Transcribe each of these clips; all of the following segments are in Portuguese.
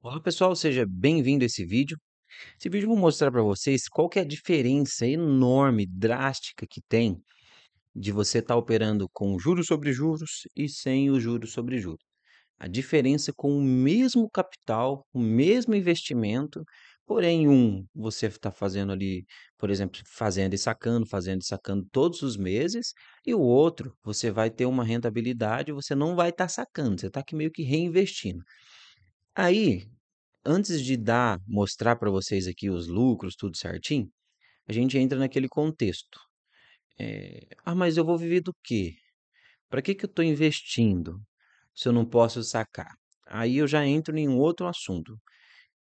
Olá pessoal, seja bem-vindo a esse vídeo. Esse vídeo eu vou mostrar para vocês qual que é a diferença enorme, drástica que tem de você estar tá operando com juros sobre juros e sem o juros sobre juros. A diferença com o mesmo capital, o mesmo investimento, porém um você está fazendo ali, por exemplo, fazendo e sacando, fazendo e sacando todos os meses, e o outro você vai ter uma rentabilidade, você não vai estar tá sacando, você está aqui meio que reinvestindo. Aí, antes de dar mostrar para vocês aqui os lucros, tudo certinho, a gente entra naquele contexto. Eh, "Ah, mas eu vou viver do quê? Para que que eu estou investindo, se eu não posso sacar?" Aí eu já entro em um outro assunto.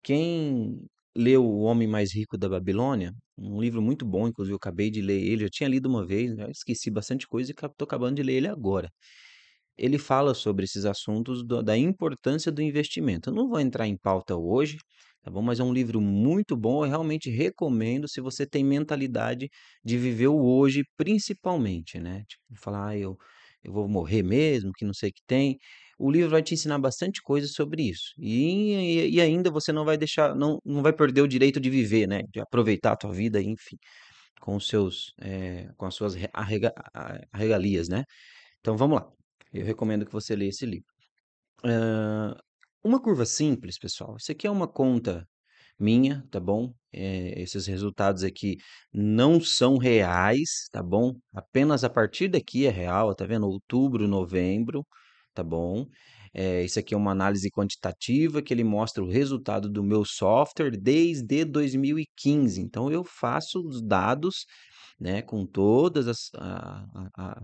Quem leu O Homem Mais Rico da Babilônia, um livro muito bom, inclusive eu acabei de ler ele, eu tinha lido uma vez, já né, esqueci bastante coisa e estou acabando de ler ele agora ele fala sobre esses assuntos do, da importância do investimento. Eu não vou entrar em pauta hoje, tá bom? Mas é um livro muito bom, eu realmente recomendo se você tem mentalidade de viver o hoje, principalmente, né? Tipo, falar, ah, eu, eu vou morrer mesmo, que não sei o que tem. O livro vai te ensinar bastante coisa sobre isso. E, e, ainda você não vai deixar, não, não vai perder o direito de viver, né? De aproveitar a tua vida, enfim, com os seus, é, com as suas arrega, arregalias, né? Então vamos lá. Eu recomendo que você leia esse livro. Uh, uma curva simples, pessoal. Isso aqui é uma conta minha, tá bom? É, esses resultados aqui não são reais, tá bom? Apenas a partir daqui é real, tá vendo? Outubro, novembro, tá bom? É, isso aqui é uma análise quantitativa que ele mostra o resultado do meu software desde 2015. Então eu faço os dados né, com todas as, a, a,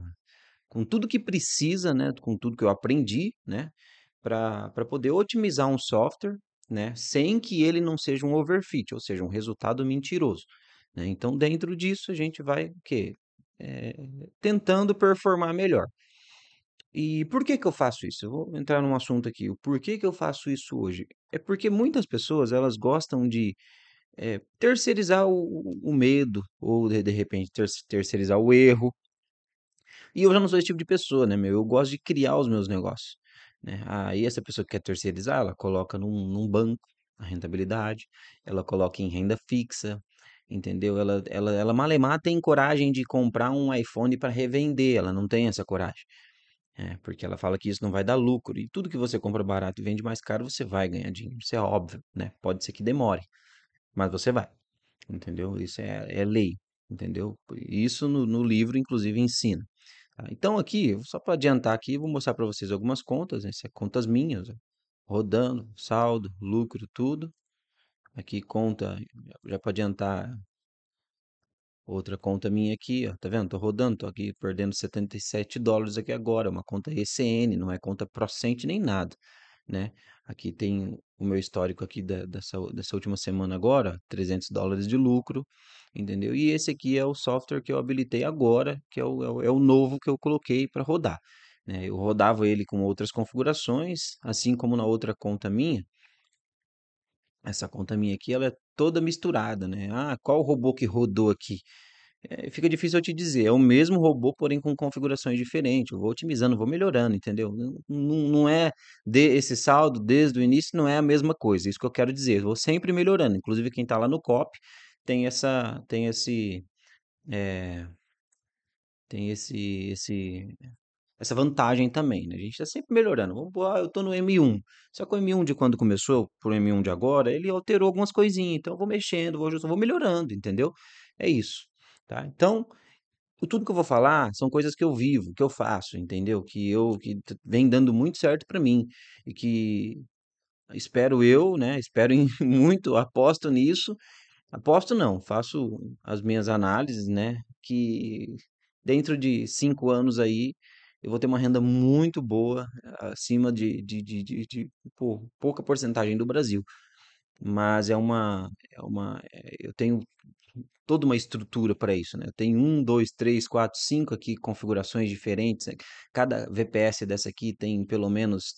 com tudo que precisa, né, com tudo que eu aprendi, né, para poder otimizar um software, né, sem que ele não seja um overfit, ou seja, um resultado mentiroso. Né? Então, dentro disso, a gente vai o quê? É, tentando performar melhor. E por que, que eu faço isso? Eu vou entrar num assunto aqui. O porquê que eu faço isso hoje? É porque muitas pessoas elas gostam de é, terceirizar o, o, medo, ou de, de repente ter, terceirizar o erro, e eu já não sou esse tipo de pessoa, né, meu? Eu gosto de criar os meus negócios. Né? Aí essa pessoa que quer terceirizar, ela coloca num, num banco a rentabilidade, ela coloca em renda fixa, entendeu? Ela, ela, ela malemar tem coragem de comprar um iPhone para revender, ela não tem essa coragem. É, porque ela fala que isso não vai dar lucro. E tudo que você compra barato e vende mais caro, você vai ganhar dinheiro. Isso é óbvio, né? Pode ser que demore, mas você vai. Entendeu? Isso é, é lei, entendeu? Isso no, no livro, inclusive, ensina. Tá? Então aqui, só para adiantar aqui, vou mostrar para vocês algumas contas, né? são é contas minhas, ó. Né, rodando, saldo, lucro, tudo. Aqui conta, já para adiantar outra conta minha aqui, ó, tá vendo? Tô rodando, tô aqui perdendo 77 dólares aqui agora, uma conta ECN, não é conta Procente nem nada né? Aqui tem o meu histórico aqui da, dessa, dessa última semana agora, 300 dólares de lucro, entendeu? E esse aqui é o software que eu habilitei agora, que é o, é o é novo que eu coloquei para rodar. Né? Eu rodava ele com outras configurações, assim como na outra conta minha, essa conta minha aqui, ela é toda misturada, né? Ah, qual robô que rodou aqui? é, fica difícil eu te dizer. É o mesmo robô, porém com configurações diferentes. Eu vou otimizando, vou melhorando, entendeu? Não, não é de esse saldo desde o início não é a mesma coisa. É isso que eu quero dizer. Eu vou sempre melhorando. Inclusive quem está lá no COP tem essa, tem esse, é, tem esse, esse essa vantagem também, né? A gente está sempre melhorando. Vamos, ah, eu estou no M1. Só que o M1 de quando começou, pro M1 de agora, ele alterou algumas coisinhas. Então eu vou mexendo, vou ajustando, vou melhorando, entendeu? É isso. Tá? Então, tudo que eu vou falar são coisas que eu vivo, que eu faço, entendeu? Que eu que vem dando muito certo para mim e que espero eu, né? Espero muito, aposto nisso. Aposto não, faço as minhas análises, né? Que dentro de cinco anos aí eu vou ter uma renda muito boa, acima de, de, de, de, de pouca porcentagem do Brasil. Mas é uma, é uma. É, eu tenho toda uma estrutura para isso, né? Tem um, dois, três, quatro, cinco aqui configurações diferentes. Né? Cada VPS dessa aqui tem pelo menos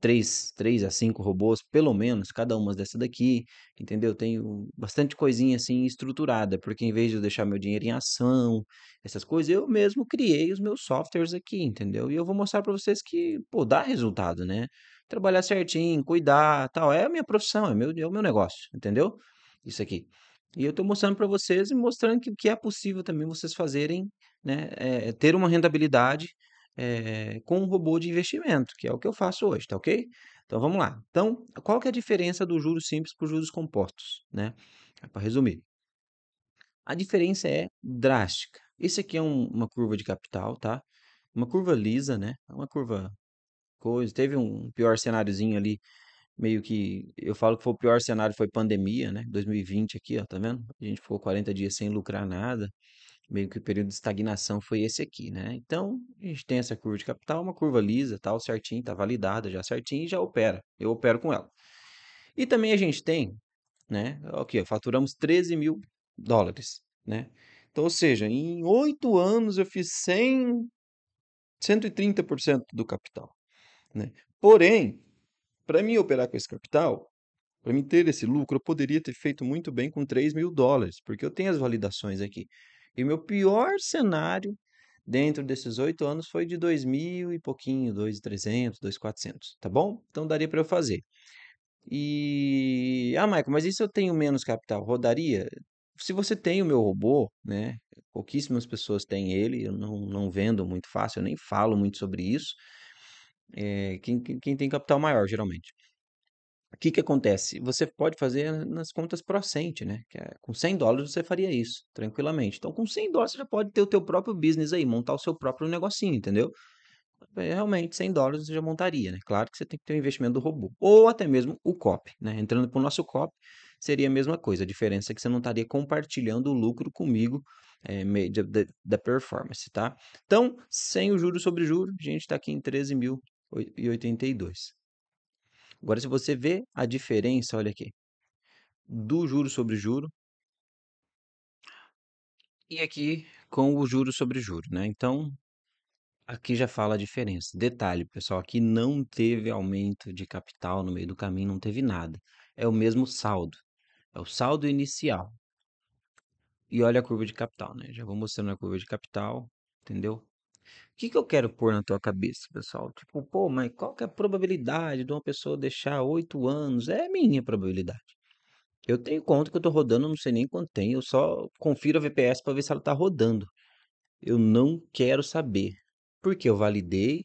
três, três a cinco robôs, pelo menos, cada uma dessa daqui, entendeu? Tenho bastante coisinha assim estruturada, porque em vez de eu deixar meu dinheiro em ação, essas coisas, eu mesmo criei os meus softwares aqui, entendeu? E eu vou mostrar para vocês que, pô, dá resultado, né? Trabalhar certinho, cuidar, tal, é a minha profissão, é, meu, é o meu negócio, entendeu? Isso aqui. E eu estou mostrando para vocês e mostrando que, que é possível também vocês fazerem, né, é, ter uma rentabilidade é, com um robô de investimento, que é o que eu faço hoje, tá ok? Então vamos lá. Então, qual que é a diferença do juros simples para os juros compostos? Né? É para resumir, a diferença é drástica. Esse aqui é um, uma curva de capital, tá? Uma curva lisa, né? É uma curva coisa. Teve um pior cenáriozinho ali meio que eu falo que foi o pior cenário foi pandemia, né? 2020 aqui, ó, tá vendo? A gente ficou 40 dias sem lucrar nada. Meio que o período de estagnação foi esse aqui, né? Então, a gente tem essa curva de capital, uma curva lisa, tal, certinho, tá validada já certinho e já opera. Eu opero com ela. E também a gente tem, né? Aqui, ó, faturamos 13 mil dólares, né? Então, ou seja, em oito anos eu fiz 100, 130% do capital, né? Porém, para mim operar com esse capital, para mim ter esse lucro, eu poderia ter feito muito bem com 3 mil dólares, porque eu tenho as validações aqui. E o meu pior cenário dentro desses oito anos foi de 2 mil e pouquinho, 2,300, 2,400, tá bom? Então daria para eu fazer. E, ah, Michael, mas e se eu tenho menos capital? Rodaria? Se você tem o meu robô, né? Pouquíssimas pessoas têm ele, eu não, não vendo muito fácil, eu nem falo muito sobre isso. É, quem, quem quem tem capital maior, geralmente. O que que acontece? Você pode fazer nas contas procente, cente né? Que é, com 100 dólares você faria isso, tranquilamente. Então, com 100 dólares você já pode ter o teu próprio business aí, montar o seu próprio negocinho, entendeu? É, realmente, 100 dólares você já montaria, né? Claro que você tem que ter o um investimento do robô. Ou até mesmo o COP, né? Entrando para o nosso COP, seria a mesma coisa. A diferença é que você não estaria compartilhando o lucro comigo é, da, da performance, tá? Então, sem o juro sobre juro, a gente está aqui em 13 mil e 82. Agora, se você vê a diferença, olha aqui, do juro sobre juro e aqui com o juro sobre juro, né? Então, aqui já fala a diferença. Detalhe, pessoal, aqui não teve aumento de capital no meio do caminho, não teve nada. É o mesmo saldo. É o saldo inicial. E olha a curva de capital, né? Já vou mostrando a curva de capital, entendeu? Que que eu quero pôr na tua cabeça, pessoal? Tipo, pô, mas qual que é a probabilidade de uma pessoa deixar 8 anos? É a minha probabilidade. Eu tenho conta que eu tô rodando, não sei nem quanto tem, eu só confiro a VPS para ver se ela tá rodando. Eu não quero saber. Porque eu validei,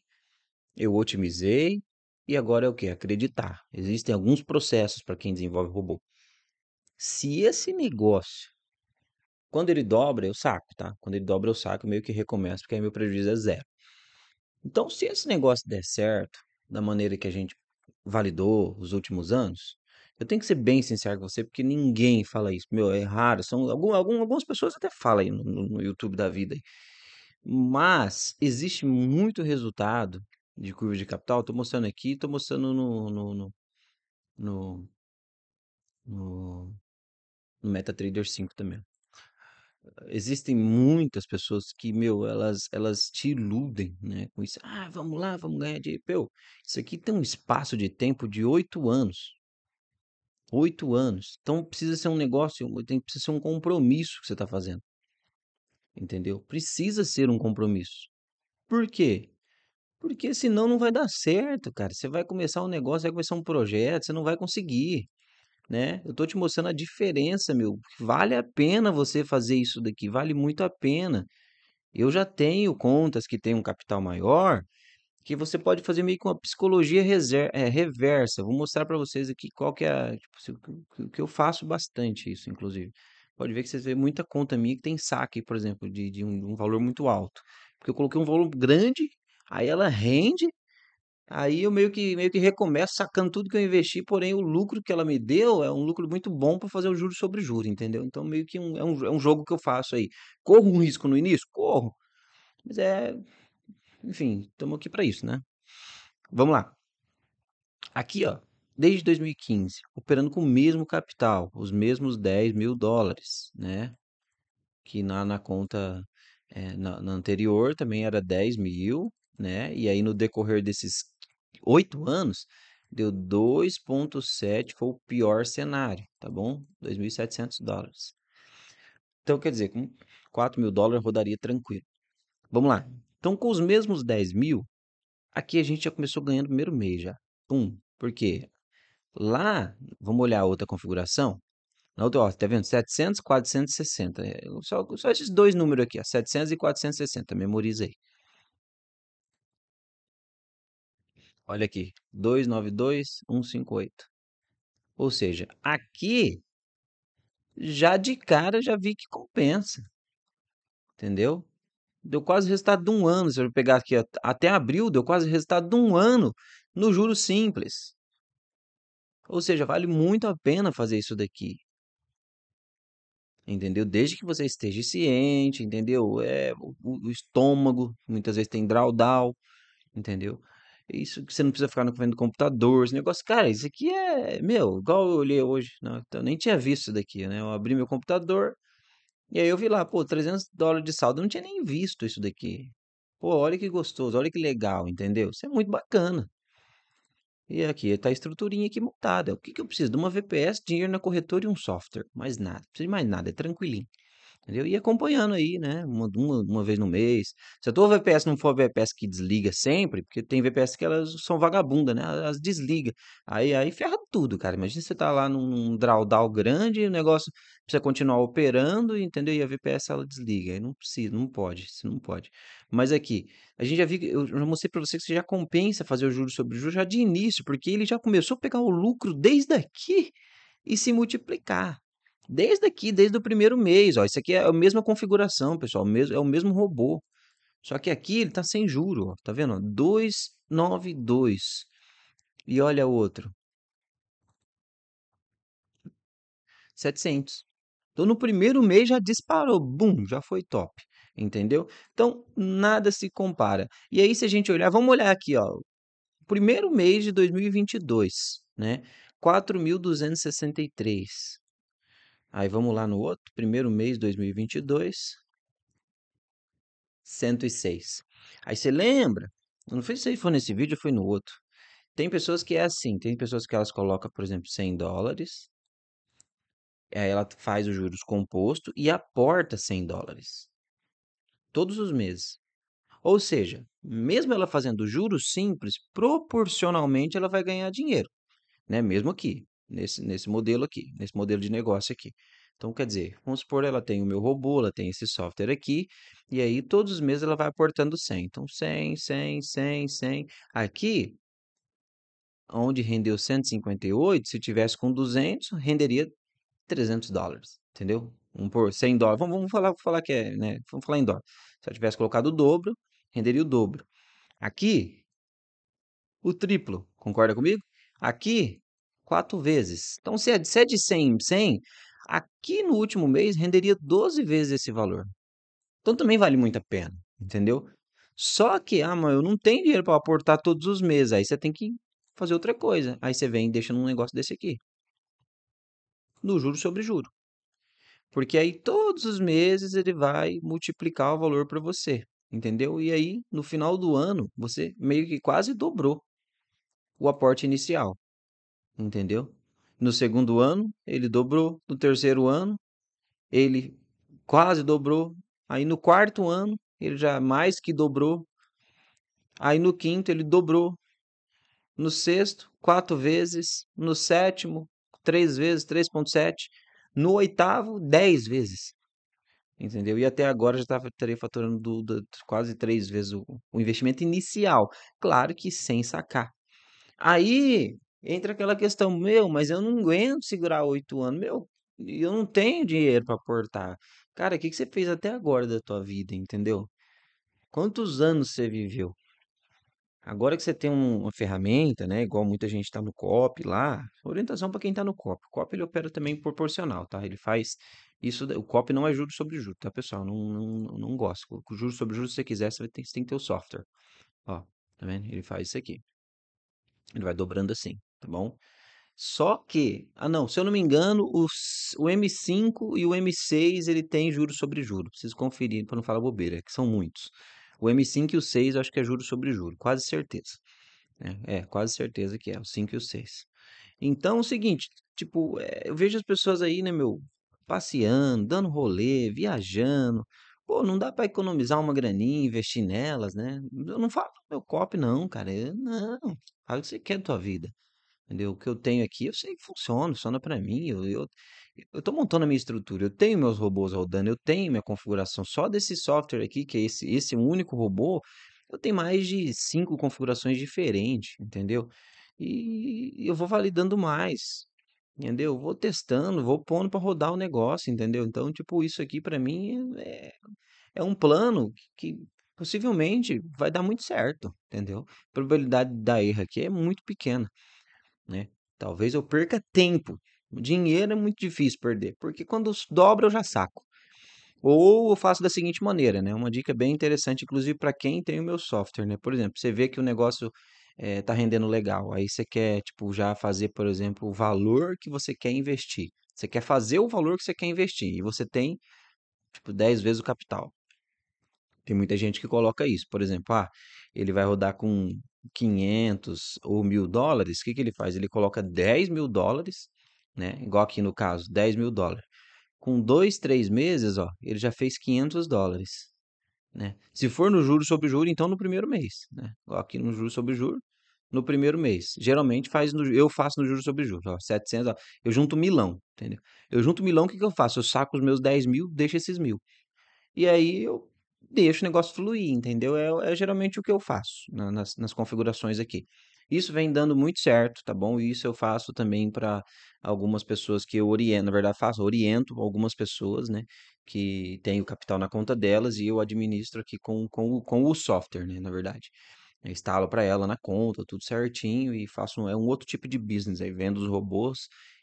eu otimizei e agora é o que? Acreditar. Existem alguns processos para quem desenvolve robô. Se esse negócio quando ele dobra, eu saco, tá? Quando ele dobra, eu saco, eu meio que recomeço, porque aí meu prejuízo é zero. Então, se esse negócio der certo, da maneira que a gente validou os últimos anos, eu tenho que ser bem sincero com você, porque ninguém fala isso. Meu, é raro. São, algum, algum algumas pessoas até falam aí no, no YouTube da vida. Aí. Mas existe muito resultado de curva de capital. Estou mostrando aqui, estou mostrando no, no, no, no, no, no MetaTrader 5 também existem muitas pessoas que, meu, elas, elas te iludem, né? Com isso, ah, vamos lá, vamos ganhar de Meu, isso aqui tem um espaço de tempo de oito anos. Oito anos. Então precisa ser um negócio, tem, precisa ser um compromisso que você está fazendo. Entendeu? Precisa ser um compromisso. Por quê? Porque senão não vai dar certo, cara. Você vai começar um negócio, vai começar um projeto, você não vai conseguir né? Eu tô te mostrando a diferença, meu. Vale a pena você fazer isso daqui, vale muito a pena. Eu já tenho contas que têm um capital maior, que você pode fazer meio que uma psicologia é, reversa. Vou mostrar para vocês aqui qual que é, tipo assim, o que eu faço bastante isso, inclusive. Pode ver que vocês vê muita conta minha que tem saque, por exemplo, de, de um, um valor muito alto. Porque eu coloquei um valor grande, aí ela rende, Aí eu meio que, meio que recomeço sacando tudo que eu investi, porém o lucro que ela me deu é um lucro muito bom para fazer o juro sobre juro, entendeu? Então meio que um, é, um, é um jogo que eu faço aí. Corro um risco no início? Corro. Mas é. Enfim, estamos aqui para isso, né? Vamos lá. Aqui, ó, desde 2015, operando com o mesmo capital, os mesmos 10 mil dólares, né? Que na, na conta é, na, na anterior também era 10 mil, né? E aí no decorrer desses oito anos, deu 2,7, foi o pior cenário, tá bom? 2.700 dólares. Então, quer dizer, com 4 mil dólares rodaria tranquilo. Vamos lá. Então, com os mesmos 10 mil, aqui a gente já começou ganhando o primeiro mês já. Pum. Por quê? Lá, vamos olhar a outra configuração. Na outra, ó, tá vendo? 700, 460. É, só, só esses dois números aqui, ó, 700 e 460. Memoriza aí. Olha aqui, 292,158. Ou seja, aqui já de cara já vi que compensa. Entendeu? Deu quase o resultado de um ano. Se eu pegar aqui até abril, deu quase o resultado de um ano no juro simples. Ou seja, vale muito a pena fazer isso daqui. Entendeu? Desde que você esteja ciente, entendeu? É, o, o estômago, muitas vezes tem drawdown, entendeu? Isso que você não precisa ficar no vendo computador, esse negócio. Cara, isso aqui é, meu, igual eu olhei hoje. Não, né, então eu nem tinha visto isso daqui, né? Eu abri meu computador e aí eu vi lá, pô, 300 dólares de saldo. Eu não tinha nem visto isso daqui. Pô, olha que gostoso, olha que legal, entendeu? Isso é muito bacana. E aqui tá a estruturinha aqui montada. O que, que eu preciso? De uma VPS, dinheiro na corretora e um software. Mais nada. Não preciso de mais nada, é tranquilinho. Entendeu? E acompanhando aí, né? Uma, uma, uma, vez no mês. Se a tua VPS não for a VPS que desliga sempre, porque tem VPS que elas são vagabunda, né? Elas desligam. Aí, aí ferra tudo, cara. Imagina você tá lá num drawdown grande, o negócio precisa continuar operando, entendeu? E a VPS ela desliga. Aí não precisa, não pode, se não pode. Mas aqui, a gente já viu, eu já mostrei para você que você já compensa fazer o juros sobre o juros já de início, porque ele já começou a pegar o lucro desde aqui e se multiplicar. Desde aqui, desde o primeiro mês, ó, isso aqui é a mesma configuração, pessoal, mesmo, é o mesmo robô. Só que aqui ele está sem juro, ó, tá vendo? 292. E olha o outro. 700. Então no primeiro mês já disparou, bum, já foi top, entendeu? Então nada se compara. E aí se a gente olhar, vamos olhar aqui, ó, primeiro mês de 2022, né? 4.263. Aí vamos lá no outro, primeiro mês 2022, 106. Aí você lembra, não sei se foi nesse vídeo ou foi no outro. Tem pessoas que é assim, tem pessoas que elas colocam, por exemplo, 100 dólares, aí ela faz os juros composto e aporta 100 dólares. Todos os meses. Ou seja, mesmo ela fazendo juros simples, proporcionalmente ela vai ganhar dinheiro, né? Mesmo aqui nesse, nesse modelo aqui, nesse modelo de negócio aqui. Então, quer dizer, vamos supor, ela tem o meu robô, ela tem esse software aqui, e aí todos os meses ela vai aportando 100. Então, 100, 100, 100, 100. Aqui, onde rendeu 158, se tivesse com 200, renderia 300 dólares, entendeu? Um por 100 dólares. Vamos, vamos falar, falar que é, né? Vamos falar em dólar. Se eu tivesse colocado o dobro, renderia o dobro. Aqui, o triplo, concorda comigo? Aqui, quatro vezes. Então, se é, de 100 é em 100, aqui no último mês renderia 12 vezes esse valor. Então, também vale muito a pena, entendeu? Só que, ah, mas eu não tenho dinheiro para aportar todos os meses. Aí você tem que fazer outra coisa. Aí você vem e deixa num negócio desse aqui. No juro sobre juro. Porque aí todos os meses ele vai multiplicar o valor para você, entendeu? E aí no final do ano você meio que quase dobrou o aporte inicial entendeu? No segundo ano, ele dobrou. No terceiro ano, ele quase dobrou. Aí no quarto ano, ele já mais que dobrou. Aí no quinto, ele dobrou. No sexto, quatro vezes. No sétimo, três vezes, 3,7. No oitavo, dez vezes. Entendeu? E até agora já estaria faturando do, do, quase três vezes o, o investimento inicial. Claro que sem sacar. Aí entra aquela questão, meu, mas eu não aguento segurar oito anos, meu, eu não tenho dinheiro para aportar. Cara, o que, que você fez até agora da tua vida, entendeu? Quantos anos você viveu? Agora que você tem um- uma ferramenta, né? Igual muita gente está no COP lá, orientação para quem está no COP. O COP ele opera também proporcional, tá? Ele faz isso. O COP não é juros sobre juros, tá, pessoal? Não, não, não gosto. O juros sobre juros, se você quiser, você vai ter- você tem que ter o software. Ó, tá vendo? Ele faz isso aqui. Ele vai dobrando assim tá bom? Só que, ah não, se eu não me engano, os, o M5 e o M6 ele tem juros sobre juro. Preciso conferir para não falar bobeira, que são muitos. O M5 e o 6 eu acho que é juros sobre juro, quase certeza. É, é quase certeza que é, o 5 e o 6. Então é o seguinte, tipo, é, eu vejo as pessoas aí, né, meu, passeando, dando rolê, viajando. Pô, não dá para economizar uma graninha, investir nelas, né? Eu não falo meu copo, não, cara. Eu, não, fala o que você quer da tua vida entendeu? O que eu tenho aqui, eu sei que funciona, funciona para mim. Eu, eu, eu tô montando a minha estrutura, eu tenho meus robôs rodando, eu tenho minha configuração. Só desse software aqui, que é esse, esse único robô, eu tenho mais de cinco configurações diferentes, entendeu? E eu vou validando mais, entendeu? Vou testando, vou pondo para rodar o negócio, entendeu? Então, tipo, isso aqui para mim é, é um plano que, possivelmente vai dar muito certo, entendeu? A probabilidade da erro aqui é muito pequena né? Talvez eu perca tempo. dinheiro é muito difícil perder, porque quando dobra eu já saco. Ou eu faço da seguinte maneira, né? Uma dica bem interessante, inclusive para quem tem o meu software, né? Por exemplo, você vê que o negócio é, tá rendendo legal, aí você quer tipo já fazer, por exemplo, o valor que você quer investir. Você quer fazer o valor que você quer investir e você tem tipo 10 vezes o capital. Tem muita gente que coloca isso, por exemplo, ah, ele vai rodar com 500 ou mil dólares, o que, que ele faz? Ele coloca 10 mil dólares, né? Igual aqui no caso, 10 mil dólares. Com dois, três meses, ó, ele já fez 500 dólares. Né? Se for no juro sobre juro, então no primeiro mês. Né? Igual aqui no juro sobre juro, no primeiro mês. Geralmente faz no, eu faço no juro sobre juro, ó, 700, ó, eu junto milão, entendeu? Eu junto milão, o que, que eu faço? Eu saco os meus 10 mil, deixo esses mil. E aí eu deixa o negócio fluir, entendeu? É, é geralmente o que eu faço na, nas, nas configurações aqui. Isso vem dando muito certo, tá bom? Isso eu faço também para algumas pessoas que eu oriento, na verdade faço, oriento algumas pessoas, né, que têm o capital na conta delas e eu administro aqui com, com, com o software, né, na verdade. Eu instalo para ela na conta, tudo certinho e faço um, é um outro tipo de business, aí vendo os robôs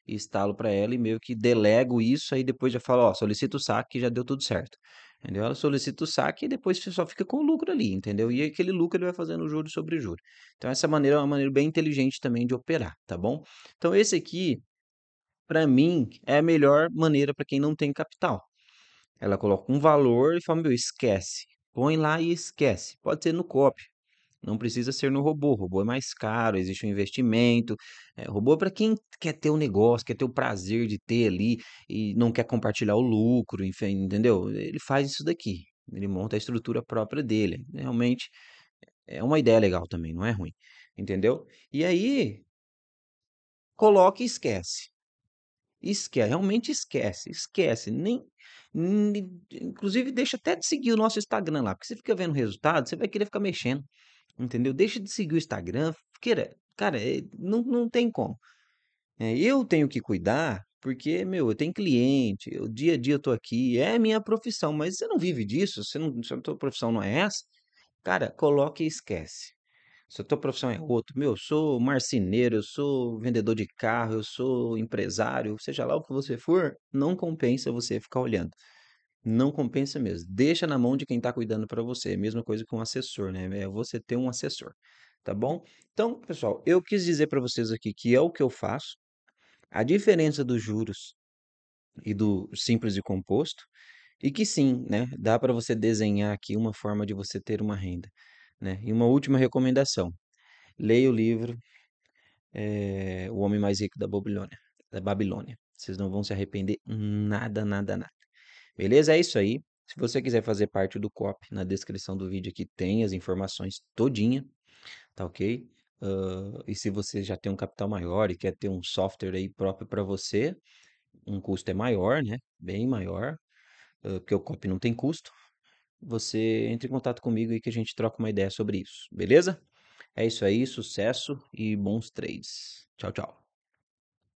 instalo para ela e meio que delego isso, aí depois já falo, ó, solicito o saque, já deu tudo certo. Entendeu? Ela solicita o saque e depois você só fica com o lucro ali, entendeu? E aquele lucro ele vai fazendo juros sobre juros. Então, essa maneira é uma maneira bem inteligente também de operar, tá bom? Então, esse aqui, para mim, é a melhor maneira para quem não tem capital. Ela coloca um valor e fala, meu, esquece. Põe lá e esquece. Pode ser no COP, não precisa ser no robô. O robô é mais caro, existe um investimento. É, robô é para quem quer ter o um negócio, quer ter o prazer de ter ali e não quer compartilhar o lucro, enfim, entendeu? Ele faz isso daqui. Ele monta a estrutura própria dele. Realmente é uma ideia legal também, não é ruim. Entendeu? E aí, coloca e esquece. Esquece, realmente esquece, esquece. Nem, inclusive, deixa até de seguir o nosso Instagram lá, porque você fica vendo o resultado, você vai querer ficar mexendo entendeu? Deixa de seguir o Instagram, queira, cara, é, não, não tem como. É, eu tenho que cuidar, porque, meu, eu tenho cliente, eu, dia a dia eu tô aqui, é minha profissão, mas você não vive disso, você não, se a tua profissão não é essa, cara, coloca e esquece. Se a tua profissão é outra, meu, eu sou marceneiro, eu sou vendedor de carro, eu sou empresário, seja lá o que você for, não compensa você ficar olhando não compensa mesmo. Deixa na mão de quem está cuidando para você. É mesma coisa com um assessor, né? É você ter um assessor, tá bom? Então, pessoal, eu quis dizer para vocês aqui que é o que eu faço. A diferença dos juros e do simples e composto e que sim, né, dá para você desenhar aqui uma forma de você ter uma renda, né? E uma última recomendação: leia o livro é, O Homem Mais Rico da Babilônia, da Babilônia. Vocês não vão se arrepender nada, nada, nada. Beleza? É isso aí. Se você quiser fazer parte do COP, na descrição do vídeo aqui tem as informações todinha, tá ok? Uh, e se você já tem um capital maior e quer ter um software aí próprio para você, um custo é maior, né? Bem maior, uh, porque o COP não tem custo. Você entre em contato comigo e que a gente troca uma ideia sobre isso, beleza? É isso aí, sucesso e bons trades. Tchau, tchau.